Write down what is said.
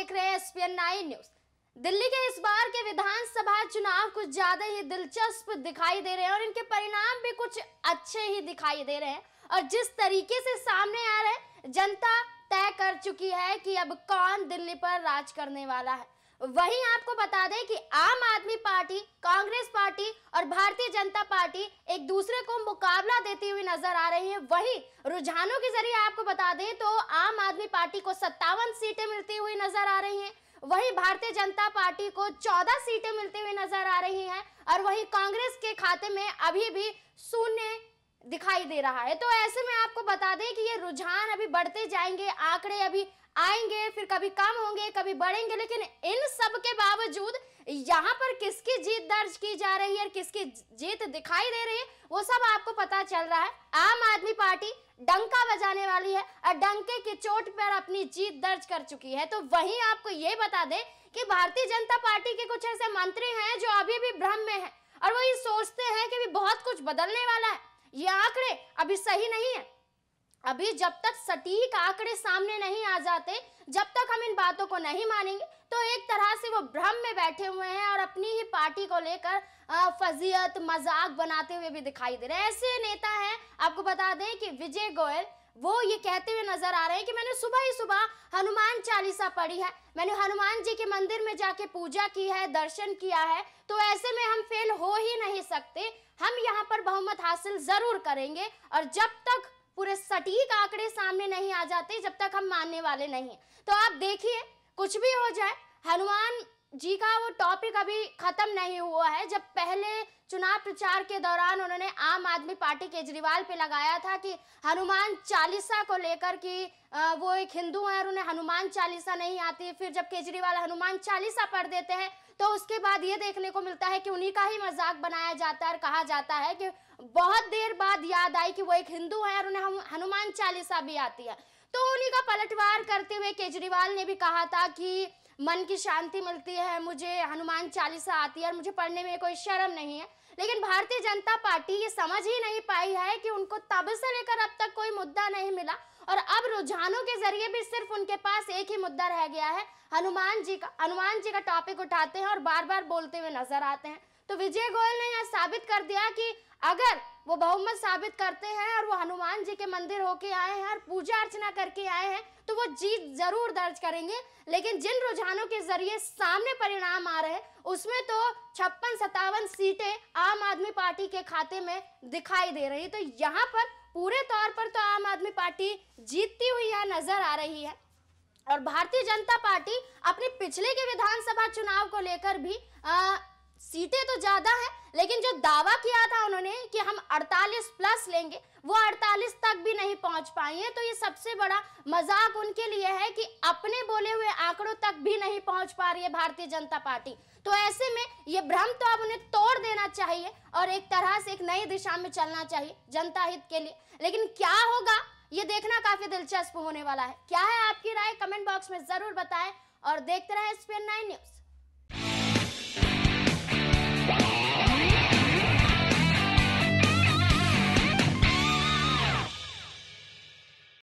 देख रहे हैं एसपीएन नाइन न्यूज दिल्ली के इस बार के विधानसभा चुनाव कुछ ज्यादा ही दिलचस्प दिखाई दे रहे हैं और इनके परिणाम भी कुछ अच्छे ही दिखाई दे रहे हैं और जिस तरीके से सामने आ रहे जनता तय कर चुकी है कि अब कौन दिल्ली पर राज करने वाला है वहीं आपको बता दें कि आम आदमी पार्टी कांग्रेस पार्टी और भारतीय जनता पार्टी एक दूसरे को मुकाबला देती हुई नजर आ रही है वहीं रुझानों के जरिए आपको बता दें तो आम आदमी पार्टी को सत्तावन सीटें मिलती हुई नजर आ रही हैं वहीं भारतीय जनता पार्टी को 14 सीटें मिलती हुई नजर आ रही हैं और वहीं कांग्रेस के खाते में अभी भी शून्य दिखाई दे रहा है तो ऐसे में आपको बता दें कि ये रुझान अभी बढ़ते जाएंगे आंकड़े अभी आएंगे फिर कभी कम होंगे कभी बढ़ेंगे लेकिन इन सब के बावजूद यहाँ पर किसकी जीत दर्ज की जा रही है और किसकी जीत दिखाई दे रही है वो सब आपको पता चल रहा है आम आदमी पार्टी डंका बजाने वाली है और डंके की चोट पर अपनी जीत दर्ज कर चुकी है तो वहीं आपको ये बता दें कि भारतीय जनता पार्टी के कुछ ऐसे मंत्री हैं जो अभी भी भ्रम में हैं और वो ये सोचते हैं कि भी बहुत कुछ बदलने वाला है ये आंकड़े अभी सही नहीं है अभी जब तक सटीक आंकड़े सामने नहीं आ जाते जब तक हम इन बातों को नहीं मानेंगे तो एक तरह से वो भ्रम में बैठे हुए हैं और अपनी ही पार्टी को लेकर फजीयत मजाक बनाते हुए भी दिखाई दे रहे हैं ऐसे नेता हैं आपको बता दें कि विजय गोयल वो ये कहते हुए नजर आ रहे हैं कि मैंने सुबह ही सुबह हनुमान चालीसा पढ़ी है मैंने हनुमान जी के मंदिर में जाके पूजा की है दर्शन किया है तो ऐसे में हम फेल हो ही नहीं सकते हम यहाँ पर बहुमत हासिल जरूर करेंगे और जब तक पूरे सटीक आंकड़े सामने नहीं आ जाते जब तक हम मानने वाले नहीं तो आप देखिए कुछ भी हो जाए हनुमान जी का हाँ, वो टॉपिक अभी खत्म नहीं हुआ है जब पहले चुनाव प्रचार के दौरान उन्होंने आम आदमी पार्टी केजरीवाल पे लगाया था कि हनुमान चालीसा को लेकर कि वो एक हिंदू हैं और उन्हें हनुमान चालीसा नहीं आती फिर जब केजरीवाल हनुमान चालीसा पढ़ देते हैं तो उसके बाद ये देखने को मिलता है कि उन्हीं का ही मजाक बनाया जाता है और कहा जाता है कि बहुत देर बाद याद आई कि वो एक हिंदू है और उन्हें हनुमान चालीसा भी आती है तो उन्हीं का पलटवार करते हुए केजरीवाल ने भी कहा था कि मन की शांति मिलती है मुझे हनुमान चालीसा आती है और मुझे पढ़ने में कोई शर्म नहीं है लेकिन भारतीय जनता पार्टी ये समझ ही नहीं पाई है कि उनको तब से लेकर अब तक कोई मुद्दा नहीं मिला और अब रुझानों के जरिए भी सिर्फ उनके पास एक ही मुद्दा रह गया है हनुमान जी का हनुमान जी का टॉपिक उठाते हैं और बार बार बोलते हुए नजर आते हैं तो विजय गोयल ने यह साबित कर दिया कि अगर वो बहुमत साबित करते हैं और वो हनुमान जी के मंदिर होके आए हैं और पूजा अर्चना करके आए हैं तो वो जीत जरूर दर्ज करेंगे लेकिन जिन रुझानों के जरिए सामने परिणाम आ रहे हैं उसमें तो छप्पन सत्तावन सीटें आम आदमी पार्टी के खाते में दिखाई दे रही तो यहाँ पर पूरे तौर पर तो आम आदमी पार्टी जीतती हुई यहाँ नजर आ रही है और भारतीय जनता पार्टी अपने पिछले के विधानसभा चुनाव को लेकर भी सीटें ज्यादा है लेकिन जो दावा किया था उन्होंने कि हम 48 प्लस लेंगे वो 48 तक भी नहीं पहुंच पाए हैं तो ये सबसे बड़ा मजाक उनके लिए है कि अपने बोले हुए आंकड़ों तक भी नहीं पहुंच पा रही है भारतीय जनता पार्टी तो ऐसे में ये भ्रम तो अब उन्हें तोड़ देना चाहिए और एक तरह से एक नई दिशा में चलना चाहिए जनता हित के लिए लेकिन क्या होगा ये देखना काफी दिलचस्प होने वाला है क्या है आपकी राय कमेंट बॉक्स में जरूर बताएं और देखते रहे स्पेन नाइन न्यूज